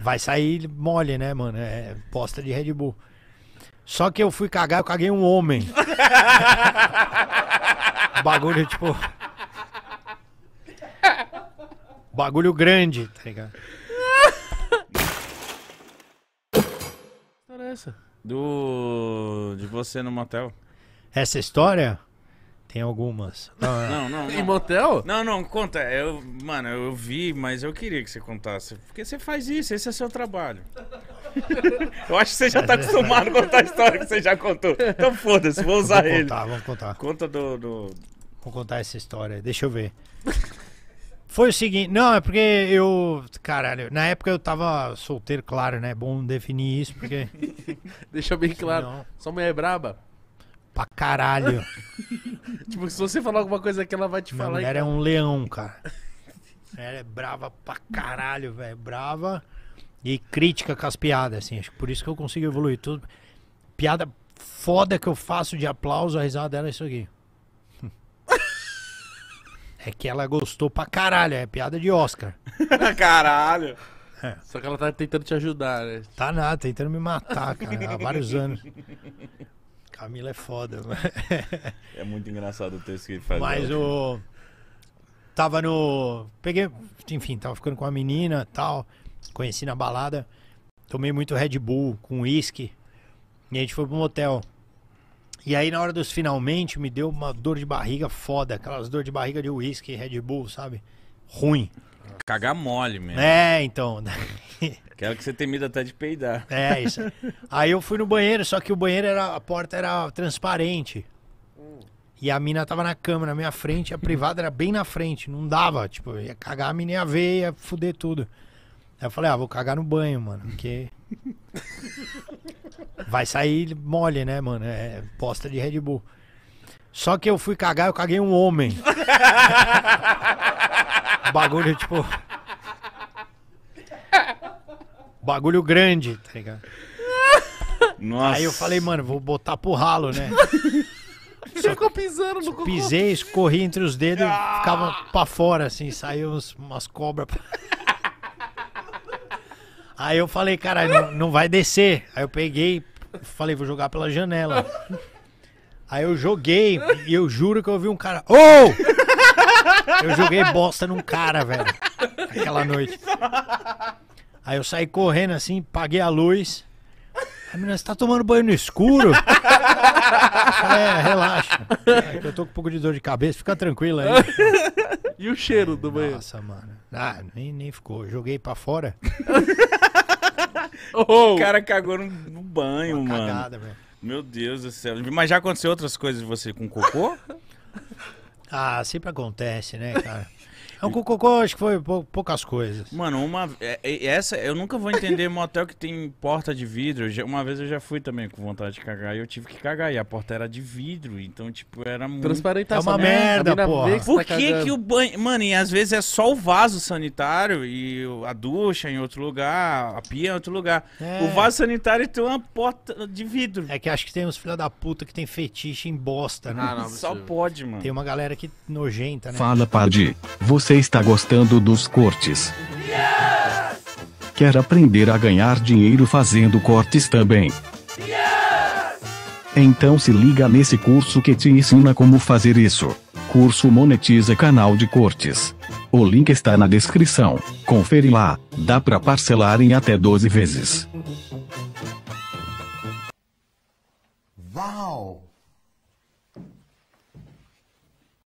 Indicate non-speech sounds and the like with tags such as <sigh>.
Vai sair mole, né, mano? É bosta de Red Bull. Só que eu fui cagar, eu caguei um homem. <laughs> bagulho, tipo. Bagulho grande, tá ligado? É essa. Do. De você no motel. Essa história? Tem algumas. Ah, <laughs> Não, não, Em motel? Não, não, conta. Eu, mano, eu vi, mas eu queria que você contasse. Porque você faz isso, esse é seu trabalho. Eu acho que você já tá é acostumado a contar a história que você já contou. Então foda-se, vou usar ele. contar, vamos contar. Conta do. do... Vou contar essa história, deixa eu ver. Foi o seguinte, não, é porque eu, caralho, na época eu tava solteiro, claro, né? É bom definir isso, porque <laughs> Deixa bem claro. Sua mulher é braba? pra caralho. <laughs> tipo, se você falar alguma coisa que ela vai te Minha falar. Minha mulher é então... é um leão, cara. Ela é brava pra caralho, velho. Brava e crítica com as piadas, assim. Acho que por isso que eu consigo evoluir tudo. Piada foda que eu faço de aplauso, a risada dela é isso aqui. <laughs> é que ela gostou pra caralho, é piada de Oscar. <laughs> caralho! É. Só que ela tá tentando te ajudar, né? Tá nada, tentando me matar, cara, há vários anos. Camila é foda, mano. É muito engraçado o texto que ele faz. Mas eu o. Tava no. Peguei. Enfim, tava ficando com a menina tal. Conheci na balada. Tomei muito Red Bull com uísque. E a gente foi pro motel. E aí, na hora dos finalmente, me deu uma dor de barriga foda. Aquelas dor de barriga de uísque, Red Bull, sabe? ruim. Cagar mole mesmo. É, então. <laughs> Quero que você tenha medo até de peidar. É, isso. Aí eu fui no banheiro, só que o banheiro era. A porta era transparente. E a mina tava na cama, na minha frente, a privada era bem na frente, não dava, tipo, ia cagar, a mina ia ver, ia fuder tudo. Aí eu falei, ah, vou cagar no banho, mano, porque. <laughs> Vai sair mole, né, mano? É posta de Red Bull. Só que eu fui cagar, eu caguei um homem. <laughs> Bagulho, tipo. Bagulho grande, tá ligado? Nossa. Aí eu falei, mano, vou botar pro ralo, né? Você ficou pisando no tipo, cocô. Pisei, escorri entre os dedos, ah. ficava pra fora, assim, saiu umas cobras. Aí eu falei, cara, não, não vai descer. Aí eu peguei, falei, vou jogar pela janela. Aí eu joguei e eu juro que eu vi um cara. Ô! Oh! Eu joguei bosta num cara, velho. Aquela noite. Aí eu saí correndo assim, paguei a luz. A menina, você tá tomando banho no escuro? é, relaxa. É, eu tô com um pouco de dor de cabeça, fica tranquila aí. E o cheiro é, do banheiro? Nossa, mano. Ah, nem, nem ficou. Joguei pra fora. <laughs> oh, o cara cagou no, no banho, Uma mano. Cagada, velho. Meu Deus do céu. Mas já aconteceu outras coisas de você com cocô? Ah, sempre acontece, né, cara? <laughs> É um cocô, acho que foi poucas coisas. Mano, uma. É, é, essa, eu nunca vou entender <laughs> motel que tem porta de vidro. Uma vez eu já fui também com vontade de cagar e eu tive que cagar. E a porta era de vidro. Então, tipo, era muito. Transparente É tá uma né? merda, porra. Que tá Por tá que, que o banho. Mano, e às vezes é só o vaso sanitário e a ducha em outro lugar, a pia em outro lugar. É. O vaso sanitário tem uma porta de vidro. É que acho que tem uns filha da puta que tem fetiche em bosta, né? Não, não, é só pode, mano. Tem uma galera que nojenta, né? Fala, Padre. Você você está gostando dos cortes? Yes! Quer aprender a ganhar dinheiro fazendo cortes também? Yes! Então se liga nesse curso que te ensina como fazer isso. Curso Monetiza Canal de Cortes. O link está na descrição. Confere lá, dá para parcelar em até 12 vezes. Wow!